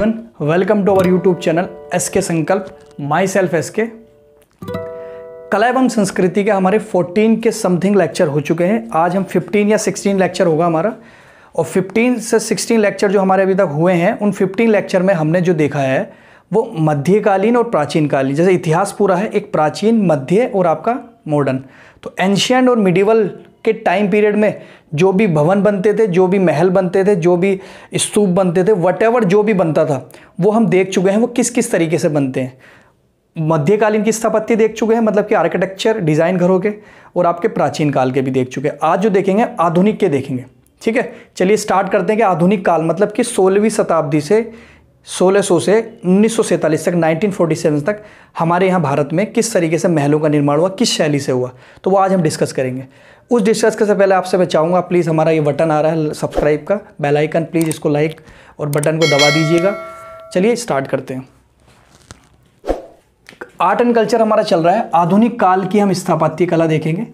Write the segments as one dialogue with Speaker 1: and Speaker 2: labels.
Speaker 1: everyone welcome to our YouTube channel S K Sankalp my self S के कला एवं संस्कृति के हमारे 14 के समथिंग लेक्चर हो चुके हैं आज हम 15 या 16 लेक्चर होगा हमारा और 15 से 16 लेक्चर जो हमारे अभी तक हुए हैं उन 15 लेक्चर में हमने जो देखा है वो मध्यकालीन और प्राचीनकालीन जैसे इतिहास पूरा है एक प्राचीन मध्य और आपका मॉडर्न तो एंशियंट और मिडिवल के टाइम पीरियड में जो भी भवन बनते थे जो भी महल बनते थे जो भी स्तूप बनते थे वट जो भी बनता था वो हम देख चुके हैं वो किस किस तरीके से बनते हैं मध्यकालीन की स्थापत्य देख चुके हैं मतलब कि आर्किटेक्चर डिज़ाइन घरों के और आपके प्राचीन काल के भी देख चुके हैं आज जो देखेंगे आधुनिक के देखेंगे ठीक है चलिए स्टार्ट करते हैं कि आधुनिक काल मतलब कि सोलहवीं शताब्दी से 1600 से उन्नीस तक 1947 तक हमारे यहाँ भारत में किस तरीके से महलों का निर्माण हुआ किस शैली से हुआ तो वो आज हम डिस्कस करेंगे उस डिस्कस के से पहले आपसे मैं चाहूँगा प्लीज़ हमारा ये बटन आ रहा है सब्सक्राइब का बेल आइकन प्लीज़ इसको लाइक और बटन को दबा दीजिएगा चलिए स्टार्ट करते हैं आर्ट एंड कल्चर हमारा चल रहा है आधुनिक काल की हम स्थापत्य कला देखेंगे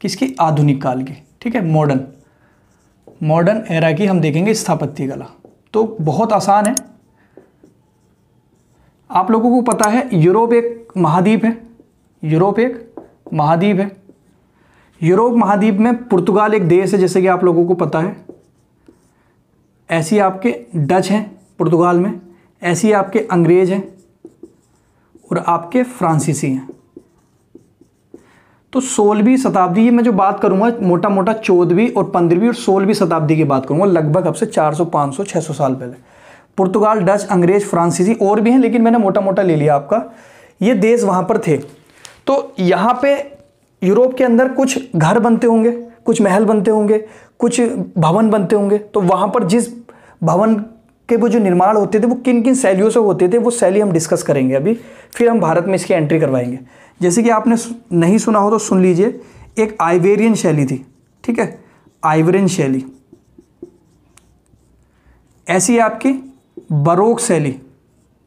Speaker 1: किसकी आधुनिक काल की ठीक है मॉडर्न मॉडर्न एरा की हम देखेंगे स्थापत्य कला तो बहुत आसान है आप लोगों को पता है यूरोप एक महाद्वीप है यूरोप एक महाद्वीप है यूरोप महाद्वीप में पुर्तगाल एक देश है जैसे कि आप लोगों को पता है ऐसी आपके डच हैं पुर्तगाल में ऐसी आपके अंग्रेज हैं और आपके फ्रांसीसी हैं तो सोलहवीं शताब्दी में मैं जो बात करूंगा मोटा मोटा चौदहवीं और पंद्रहवीं और सोलहवीं शताब्दी की बात करूंगा लगभग अब से 400 500 600 साल पहले पुर्तगाल डच अंग्रेज फ्रांसीसी और भी हैं लेकिन मैंने मोटा मोटा ले लिया आपका ये देश वहाँ पर थे तो यहाँ पे यूरोप के अंदर कुछ घर बनते होंगे कुछ महल बनते होंगे कुछ भवन बनते होंगे तो वहाँ पर जिस भवन के वो जो निर्माण होते थे वो किन किन शैलियों से होते थे वो शैली हम डिस्कस करेंगे अभी फिर हम भारत में इसकी एंट्री करवाएंगे जैसे कि आपने नहीं सुना हो तो सुन लीजिए एक आइवेरियन शैली थी ठीक है आइवेरियन शैली ऐसी आपकी बरोक शैली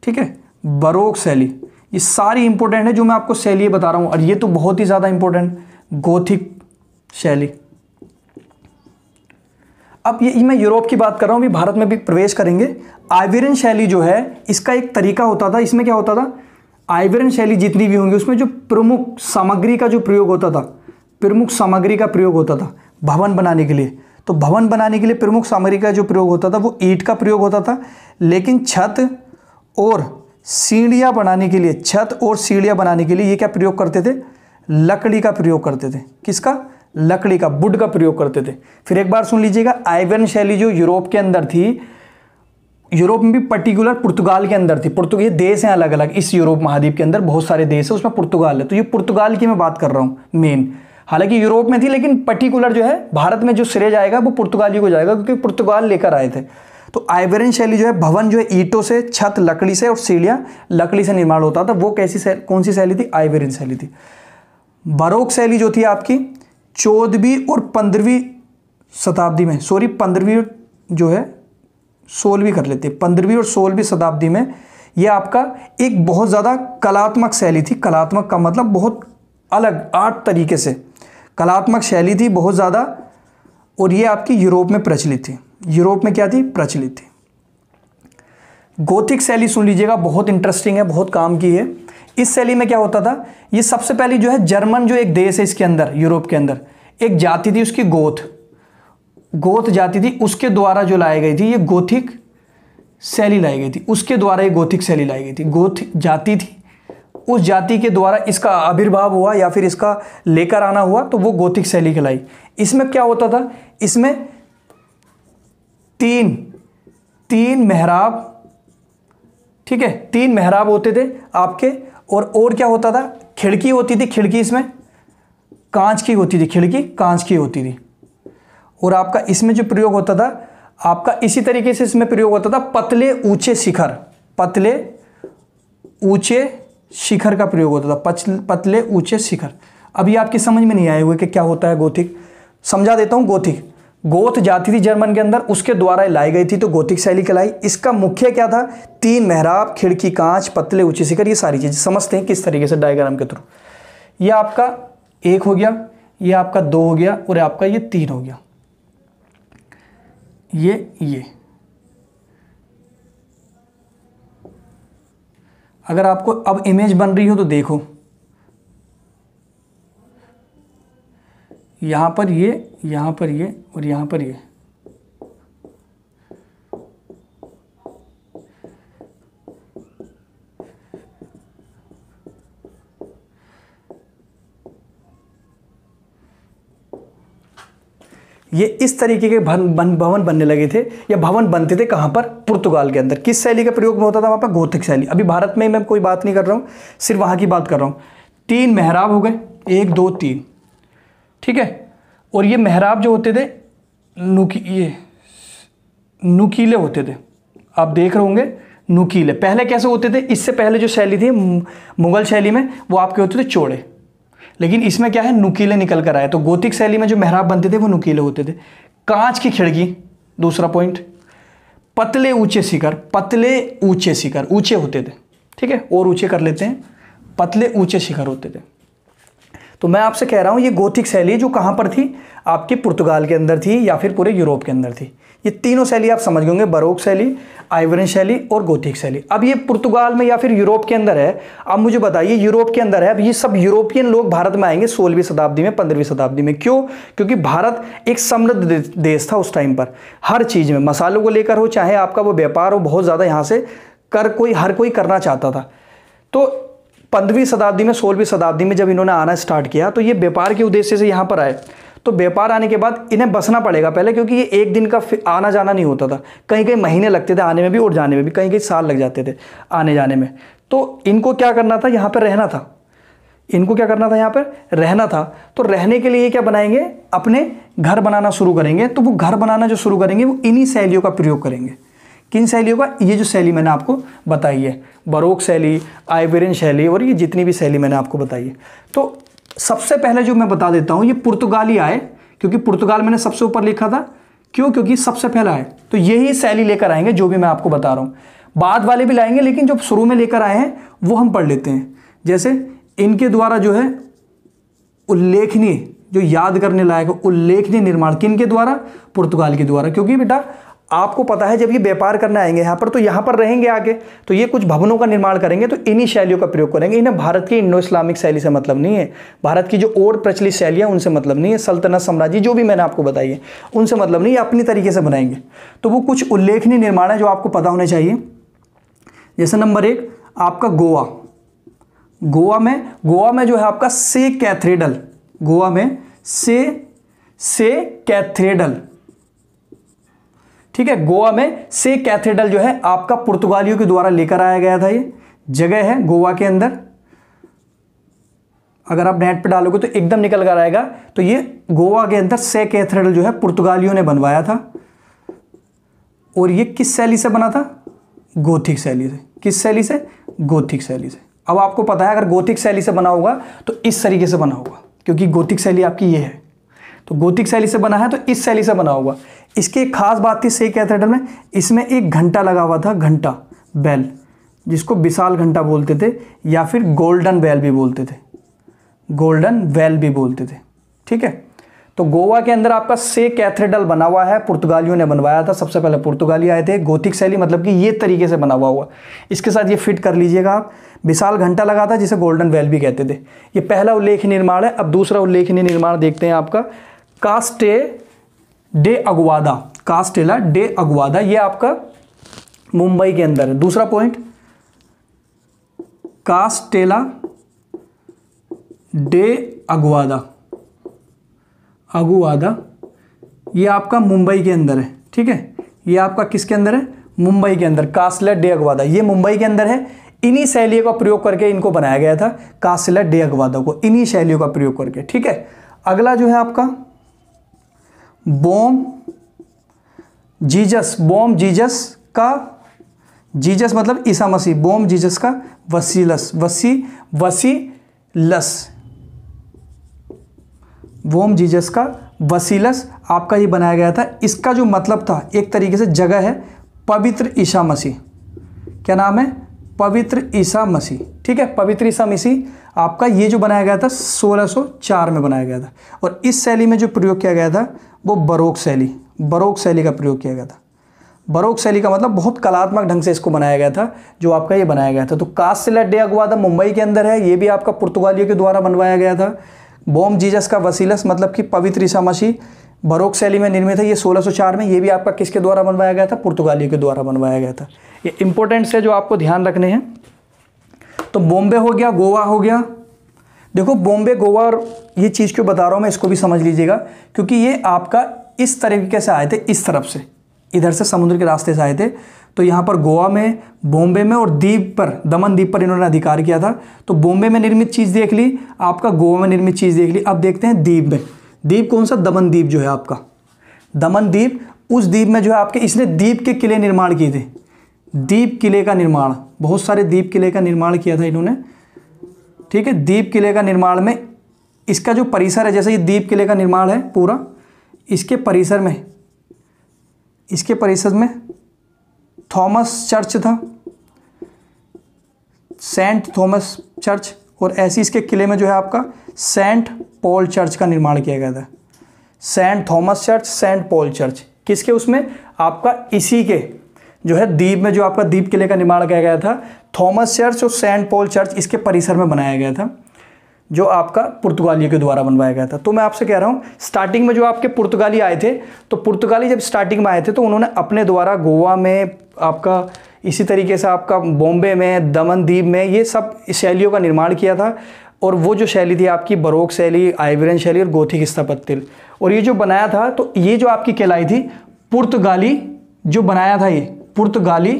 Speaker 1: ठीक है बरोक शैली ये सारी इंपॉर्टेंट है जो मैं आपको शैली बता रहा हूं और ये तो बहुत ही ज़्यादा इंपॉर्टेंट गोथिक शैली अब ये मैं यूरोप की बात कर रहा हूं अभी भारत में भी प्रवेश करेंगे आइवेरियन शैली जो है इसका एक तरीका होता था इसमें क्या होता था आइवेरियन शैली जितनी भी होंगी उसमें जो प्रमुख सामग्री का जो प्रयोग होता था प्रमुख सामग्री का प्रयोग होता था भवन बनाने के लिए तो भवन बनाने के लिए प्रमुख सामग्री का जो प्रयोग होता था वो ईट का प्रयोग होता था लेकिन छत और सीढ़ियाँ बनाने के लिए छत और सीढ़ियाँ बनाने के लिए ये क्या प्रयोग करते थे लकड़ी का प्रयोग करते थे किसका लकड़ी का बुड का प्रयोग करते थे फिर एक बार सुन लीजिएगा आइवन शैली जो यूरोप के अंदर थी यूरोप में भी पर्टिकुलर पुर्तगाल के अंदर थी पुर्तगाल ये देश हैं अलग अलग इस यूरोप महाद्वीप के अंदर बहुत सारे देश हैं उसमें पुर्तगाल है तो ये पुर्तगाल की मैं बात कर रहा हूँ मेन हालांकि यूरोप में थी लेकिन पर्टिकुलर जो है भारत में जो श्रेय जाएगा वो पुर्तगाली को जाएगा क्योंकि पुर्तगाल लेकर आए थे तो आइवरन शैली जो है भवन जो है ईटों से छत लकड़ी से और सीढ़ियाँ लकड़ी से निर्माण होता था वो कैसी शैली कौन सी शैली थी आइवरन शैली थी बरोक शैली जो थी आपकी चौदहवीं और पंद्रहवीं शताब्दी में सॉरी पंद्रहवीं जो है सोलहवीं कर लेते पंद्रहवीं और सोलहवीं शताब्दी में ये आपका एक बहुत ज़्यादा कलात्मक शैली थी कलात्मक का मतलब बहुत अलग आठ तरीके से कलात्मक शैली थी बहुत ज़्यादा और ये आपकी यूरोप में प्रचलित थी यूरोप में क्या थी प्रचलित थी गोथिक शैली सुन लीजिएगा बहुत इंटरेस्टिंग है बहुत काम की है इस शैली में क्या होता था ये सबसे पहले जो है जर्मन जो एक देश है इसके अंदर यूरोप के अंदर एक जाति थी उसकी गोथ गोथ जाति थी उसके द्वारा जो लाई गई थी ये गोथिक शैली लाई गई थी उसके द्वारा ये गोथिक शैली लाई गई थी गोथ जाति थी उस जाति के द्वारा इसका आविर्भाव हुआ या फिर इसका लेकर आना हुआ तो वो गोथिक शैली कहलाई इसमें क्या होता था इसमें तीन तीन मेहराब ठीक है तीन मेहराब होते थे आपके और और क्या होता था खिड़की होती थी खिड़की इसमें कांच की होती थी खिड़की कांच की होती थी और आपका इसमें जो प्रयोग होता था आपका इसी तरीके से इसमें प्रयोग होता था पतले ऊंचे शिखर पतले ऊंचे शिखर का प्रयोग होता था पतले ऊंचे शिखर अभी आपकी समझ में नहीं आए हुए कि क्या होता है गोथिक समझा देता हूँ गोथिक गोथ जाति थी जर्मन के अंदर उसके द्वारा लाई गई थी तो गोथिक शैली कहलाई इसका मुख्य क्या था तीन मेहराब खिड़की कांच पतले ऊंचे शिखर ये सारी चीज़ें समझते हैं किस तरीके से डायग्राम के थ्रू यह आपका एक हो गया यह आपका दो हो गया और आपका ये तीन हो गया ये ये अगर आपको अब इमेज बन रही हो तो देखो यहाँ पर ये यहाँ पर ये और यहाँ पर ये ये इस तरीके के भवन बन, भवन बनने लगे थे या भवन बनते थे कहाँ पर पुर्तगाल के अंदर किस शैली का प्रयोग में होता था वहाँ पर गोथिक शैली अभी भारत में मैं कोई बात नहीं कर रहा हूँ सिर्फ वहाँ की बात कर रहा हूँ तीन मेहराब हो गए एक दो तीन ठीक है और ये मेहराब जो होते थे नुकी ये नुकीले होते थे आप देख रहे होंगे नुकीले पहले कैसे होते थे इससे पहले जो शैली थी मुगल शैली में वो आपके होते थे चौड़े लेकिन इसमें क्या है नुकीले निकल कर आए तो गोतिक शैली में जो मेहराब बनते थे वो नुकीले होते थे कांच की खिड़की दूसरा पॉइंट पतले ऊंचे शिखर पतले ऊंचे शिखर ऊंचे होते थे ठीक है और ऊंचे कर लेते हैं पतले ऊंचे शिखर होते थे तो मैं आपसे कह रहा हूँ ये गोथिक शैली जो कहाँ पर थी आपके पुर्तगाल के अंदर थी या फिर पूरे यूरोप के अंदर थी ये तीनों शैली आप समझ गए बरोक शैली आइवरन शैली और गोथिक शैली अब ये पुर्तगाल में या फिर यूरोप के अंदर है अब मुझे बताइए यूरोप के अंदर है अब ये सब यूरोपियन लोग भारत में आएंगे सोलहवीं शताब्दी में पंद्रहवीं शताब्दी में क्यों क्योंकि भारत एक समृद्ध देश था उस टाइम पर हर चीज़ में मसालों को लेकर हो चाहे आपका वो व्यापार हो बहुत ज़्यादा यहाँ से कर कोई हर कोई करना चाहता था तो पंद्रहवीं शताब्दी में सोलहवीं शताब्दी में जब इन्होंने आना स्टार्ट किया तो ये व्यापार के उद्देश्य से यहाँ पर आए तो व्यापार आने के बाद इन्हें बसना पड़ेगा पहले क्योंकि ये एक दिन का आना जाना नहीं होता था कहीं कहीं महीने लगते थे आने में भी और जाने में भी कहीं कहीं साल लग जाते थे आने जाने में तो इनको क्या करना था यहाँ पर रहना था इनको क्या करना था यहाँ पर रहना था तो रहने के लिए क्या बनाएंगे अपने घर बनाना शुरू करेंगे तो वो घर बनाना जो शुरू करेंगे वो इन्हीं शैलियों का प्रयोग करेंगे किन शैलियों का ये जो शैली मैंने आपको बताई है बरोक शैली आइबेरियन शैली और ये जितनी भी शैली मैंने आपको बताई है तो सबसे पहले जो मैं बता देता हूं ये पुर्तगाली आए क्योंकि पुर्तगाल मैंने सबसे ऊपर लिखा था क्यों क्योंकि सबसे पहला है तो यही शैली लेकर आएंगे जो भी मैं आपको बता रहा हूं बाद वाले भी लाएंगे लेकिन जो शुरू में लेकर आए हैं वो हम पढ़ लेते हैं जैसे इनके द्वारा जो है उल्लेखनीय जो याद करने लायक उल्लेखनीय निर्माण किन के द्वारा पुर्तगाल के द्वारा क्योंकि बेटा आपको पता है जब ये व्यापार करने आएंगे यहाँ पर तो यहाँ पर रहेंगे आगे तो ये कुछ भवनों का निर्माण करेंगे तो इन्हीं शैलियों का प्रयोग करेंगे इन्हें भारत की इंडो इस्लामिक शैली से मतलब नहीं है भारत की जो और प्रचलित शैलियाँ उनसे मतलब नहीं है सल्तनत साम्राज्य जो भी मैंने आपको बताई है उनसे मतलब नहीं है अपनी तरीके से बनाएंगे तो वो कुछ उल्लेखनीय निर्माण है जो आपको पता होने चाहिए जैसे नंबर एक आपका गोवा गोवा में गोवा में जो है आपका से कैथेड्रल गोवा में से से कैथेड्रल ठीक है गोवा में से कैथेड्रल जो है आपका पुर्तगालियों के द्वारा लेकर आया गया था ये जगह है गोवा के अंदर अगर आप नेट पे डालोगे तो एकदम निकल कर आएगा तो ये गोवा के अंदर से कैथेड्रल जो है पुर्तगालियों ने बनवाया था और ये किस शैली से बना था गोथिक शैली से किस शैली से गोथिक शैली से अब आपको पता है अगर गोथिक शैली से बना होगा तो इस तरीके से बना होगा क्योंकि गोथिक शैली आपकी ये है तो गोथिक शैली से बना है तो इस शैली से बना होगा इसकी एक खास बात थी सही कैथेड्रल में इसमें एक घंटा लगा हुआ था घंटा बैल जिसको विशाल घंटा बोलते थे या फिर गोल्डन बैल भी बोलते थे गोल्डन वेल भी बोलते थे ठीक है तो गोवा के अंदर आपका से कैथेड्रल बना हुआ है पुर्तगालियों ने बनवाया था सबसे पहले पुर्तगाली आए थे गोथिक शैली मतलब कि ये तरीके से बना हुआ हुआ इसके साथ ये फिट कर लीजिएगा आप विशाल घंटा लगा था जिसे गोल्डन वेल भी कहते थे ये पहला उल्लेखनीय निर्माण है अब दूसरा उल्लेखनीय निर्माण देखते हैं आपका कास्टे डे अगवादा कास्टेला डे अगवादा ये आपका मुंबई के अंदर है दूसरा पॉइंट कास्टेला डे अगवादा अगुवादा ये आपका मुंबई के अंदर है ठीक है ये आपका किसके अंदर है मुंबई के अंदर कासला डे अगवादा ये मुंबई के अंदर है इन्हीं शैलियों का प्रयोग करके इनको बनाया गया था कासला डे अगवादा को इन्हीं शैलियों का प्रयोग करके ठीक है अगला जो है आपका बोम जीजस बोम जीजस का जीजस मतलब ईसा मसीह बोम जीजस का वसीलस वसी वसीलस बोम जीजस का वसीलस आपका ही बनाया गया था इसका जो मतलब था एक तरीके से जगह है पवित्र ईसा मसीह क्या नाम है पवित्र ईसा मसीह ठीक है पवित्र ईसा मसीह आपका ये जो बनाया गया था 1604 में बनाया गया था और इस शैली में जो प्रयोग किया गया था वो बरोक शैली बरोक शैली का प्रयोग किया गया था बरोक शैली का मतलब बहुत कलात्मक ढंग से इसको बनाया गया था जो आपका ये बनाया गया था तो कासिला डे अगुआदा मुंबई के अंदर है ये भी आपका पुर्तगालियों के द्वारा बनवाया गया था बोम जीजस का वसीलस मतलब कि पवित्र ईसा मसीह बरोक शैली में निर्मित है ये 1604 में ये भी आपका किसके द्वारा बनवाया गया था पुर्तगालियों के द्वारा बनवाया गया था ये इंपॉर्टेंट्स है जो आपको ध्यान रखने हैं तो बॉम्बे हो गया गोवा हो गया देखो बॉम्बे गोवा और ये चीज़ क्यों बता रहा हूँ मैं इसको भी समझ लीजिएगा क्योंकि ये आपका इस तरीके से आए थे इस तरफ से इधर से समुद्र के रास्ते से आए थे तो यहाँ पर गोवा में बॉम्बे में और द्वीप पर दमन द्वीप पर इन्होंने अधिकार किया था तो बॉम्बे में निर्मित चीज़ देख ली आपका गोवा में निर्मित चीज़ देख ली अब देखते हैं द्वीप में द्वीप कौन सा दमन द्वीप जो है आपका दमन द्वीप उस द्वीप में जो है आपके इसने द्वीप के किले निर्माण किए थे द्वीप किले का निर्माण बहुत सारे द्वीप किले का निर्माण किया था इन्होंने ठीक है द्वीप किले का निर्माण में इसका जो परिसर है जैसे ये द्वीप किले का निर्माण है पूरा इसके परिसर में इसके परिसर में थॉमस चर्च था सेंट थॉमस चर्च और ऐसी इसके किले में जो है आपका सेंट पॉल चर्च का निर्माण किया गया था saint Thomas church saint Paul church किसके उसमें आपका इसी के जो है द्वीप में जो आपका द्वीप किले का निर्माण किया गया था थॉमस चर्च और सेंट पॉल चर्च इसके परिसर में बनाया गया था जो आपका पुर्तगालियों के द्वारा बनवाया गया था तो मैं आपसे कह रहा हूँ स्टार्टिंग में जो आपके पुर्तगाली आए थे तो पुर्तगाली जब स्टार्टिंग में आए थे तो उन्होंने अपने द्वारा गोवा में आपका इसी तरीके से आपका बॉम्बे में दमन द्वीप में ये सब शैलियों का निर्माण किया था और वो जो शैली थी आपकी बरोक शैली आइवरन शैली और गोथिक स्थापत्य और ये जो बनाया था तो ये जो आपकी कहलाई थी पुर्तगाली जो बनाया था ये पुर्तगाली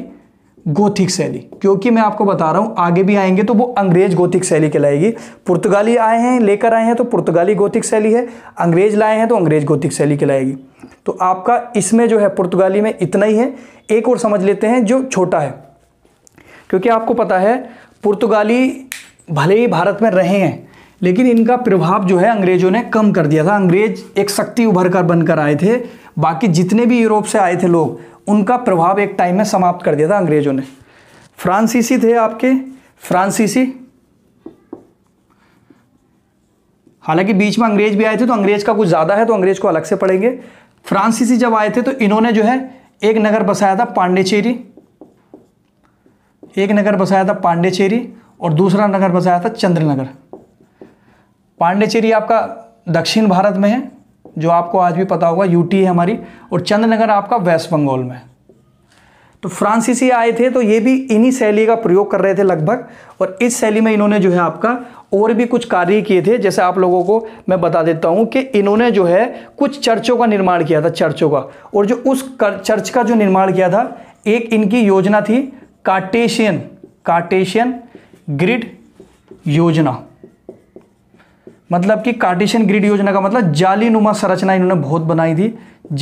Speaker 1: गोथिक शैली क्योंकि मैं आपको बता रहा हूँ आगे भी आएंगे तो वो अंग्रेज गोथिक शैली कहलाएगी पुर्तगाली आए हैं लेकर आए हैं तो पुर्तगाली गोथिक शैली है अंग्रेज लाए हैं तो अंग्रेज गोथिक शैली कहलाएगी तो आपका इसमें जो है पुर्तगाली में इतना ही है एक और समझ लेते हैं जो छोटा है क्योंकि आपको पता है पुर्तगाली भले ही भारत में रहे हैं लेकिन इनका प्रभाव जो है अंग्रेज़ों ने कम कर दिया था अंग्रेज एक शक्ति उभर कर बनकर आए थे बाकी जितने भी यूरोप से आए थे लोग उनका प्रभाव एक टाइम में समाप्त कर दिया था अंग्रेजों ने फ्रांसीसी थे आपके फ्रांसीसी हालांकि बीच में अंग्रेज भी आए थे तो अंग्रेज का कुछ ज़्यादा है तो अंग्रेज को अलग से पढ़ेंगे फ्रांसीसी जब आए थे तो इन्होंने जो है एक नगर बसाया था पांडेचेरी एक नगर बसाया था पांडेचेरी और दूसरा नगर बसाया था चंद्रनगर पांडेचेरी आपका दक्षिण भारत में है जो आपको आज भी पता होगा यूटी है हमारी और चंद्रनगर आपका वेस्ट बंगाल में तो फ्रांसीसी आए थे तो ये भी इन्हीं शैली का प्रयोग कर रहे थे लगभग और इस शैली में इन्होंने जो है आपका और भी कुछ कार्य किए थे जैसे आप लोगों को मैं बता देता हूँ कि इन्होंने जो है कुछ चर्चों का निर्माण किया था चर्चों का और जो उस चर्च का जो निर्माण किया था एक इनकी योजना थी कार्टेशियन कार्टेशियन ग्रिड योजना मतलब कि कार्टेशियन ग्रिड योजना का मतलब जाली नुमा संरचना इन्होंने बहुत बनाई थी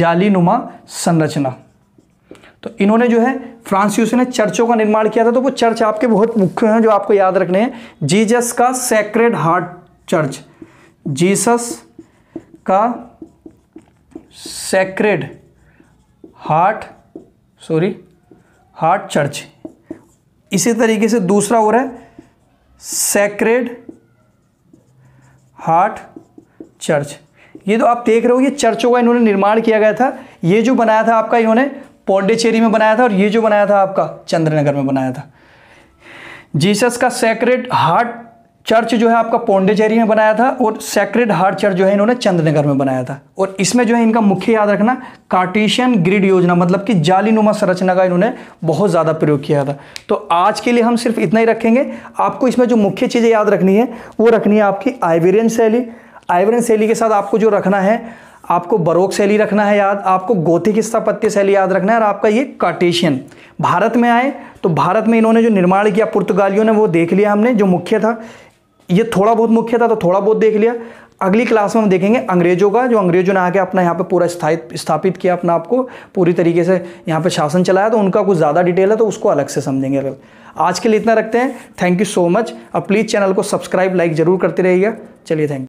Speaker 1: जाली नुमा संरचना तो इन्होंने जो है फ्रांसियों ने चर्चों का निर्माण किया था तो वो चर्च आपके बहुत मुख्य हैं जो आपको याद रखने हैं जीजस का सेक्रेड हार्ट चर्च जीसस का sacred heart sorry heart church इसी तरीके से दूसरा और है सेक्रेड हार्ट चर्च ये तो आप देख रहे हो ये चर्चों का इन्होंने निर्माण किया गया था ये जो बनाया था आपका इन्होंने पौंडेचेरी में बनाया था और ये जो बनाया था आपका चंद्रनगर में बनाया था जीसस का सेक्रेट हार्ट चर्च जो है आपका पौंडेचेरी में बनाया था और सेक्रेड हार्ट चर्च जो है इन्होंने चंद्रनगर में बनाया था और इसमें जो है इनका मुख्य याद रखना कार्टेशियन ग्रिड योजना मतलब कि जाली नुमा संरचना का इन्होंने बहुत ज़्यादा प्रयोग किया था तो आज के लिए हम सिर्फ इतना ही रखेंगे आपको इसमें जो मुख्य चीज़ें याद रखनी है वो रखनी है आपकी आइवेरियन शैली आइवेरियन शैली के साथ आपको जो रखना है आपको बरोक शैली रखना है याद आपको गोथिक स्थापत्य शैली याद रखना है और आपका ये कार्टेशियन भारत में आए तो भारत में इन्होंने जो निर्माण किया पुर्तगालियों ने वो देख लिया हमने जो मुख्य था ये थोड़ा बहुत मुख्य था तो थोड़ा बहुत देख लिया अगली क्लास में हम देखेंगे अंग्रेजों का जो अंग्रेजों ने आके अपना यहाँ पे पूरा स्थापित स्थापित किया अपना आपको पूरी तरीके से यहाँ पे शासन चलाया तो उनका कुछ ज़्यादा डिटेल है तो उसको अलग से समझेंगे अगर आज के लिए इतना रखते हैं थैंक यू सो मच अब प्लीज़ चैनल को सब्सक्राइब लाइक ज़रूर करते रहिएगा चलिए थैंक